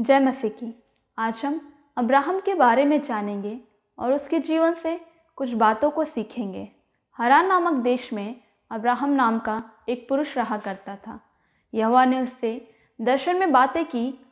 जय मसीह की आज हम अब्राहम के बारे में जानेंगे और उसके जीवन से कुछ बातों को सीखेंगे हरान नामक देश में अब्राहम नाम का एक पुरुष रहा करता था यहवा ने उससे दर्शन में बातें की